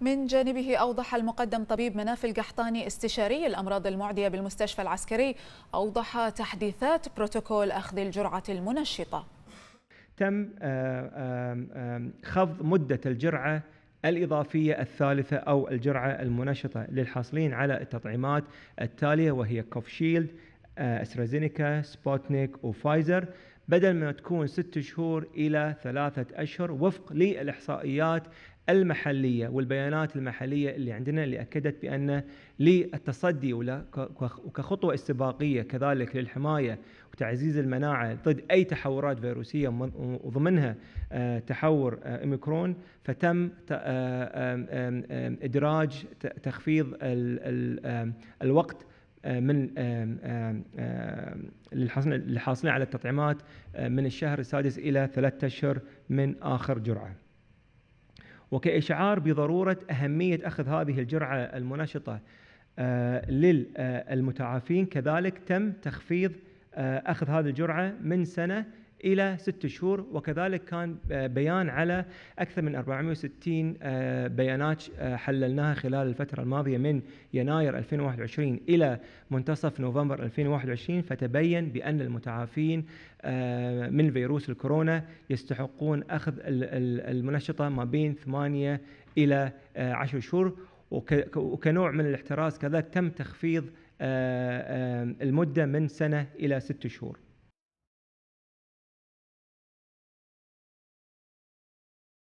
من جانبه أوضح المقدم طبيب مناف القحطاني استشاري الأمراض المعدية بالمستشفى العسكري أوضح تحديثات بروتوكول أخذ الجرعة المنشطة تم آه، آه، خفض مدة الجرعة الإضافية الثالثة أو الجرعة المنشطة للحاصلين على التطعيمات التالية وهي كوفشيلد آه، أسترازينيكا سبوتنيك وفايزر بدل ما تكون ست شهور إلى ثلاثة أشهر وفق للإحصائيات المحليه والبيانات المحليه اللي عندنا اللي اكدت بان للتصدي وكخطوه استباقيه كذلك للحمايه وتعزيز المناعه ضد اي تحورات فيروسيه وضمنها آه، تحور آه، اوميكرون فتم آه، ادراج تخفيض الوقت من للحاصلين على التطعيمات من الشهر السادس الى ثلاثة اشهر من اخر جرعه. وكإشعار بضرورة أهمية أخذ هذه الجرعة المنشطة آه، للمتعافين كذلك تم تخفيض آه، أخذ هذه الجرعة من سنة الى ست شهور وكذلك كان بيان على اكثر من 460 آه، بيانات آه، حللناها خلال الفتره الماضيه من يناير 2021 الى منتصف نوفمبر 2021 فتبين بان المتعافين آه، من فيروس الكورونا يستحقون اخذ المنشطه ما بين 8 الى 10 شهور وكنوع من الاحتراز كذلك تم تخفيض المده من سنه الى ست شهور.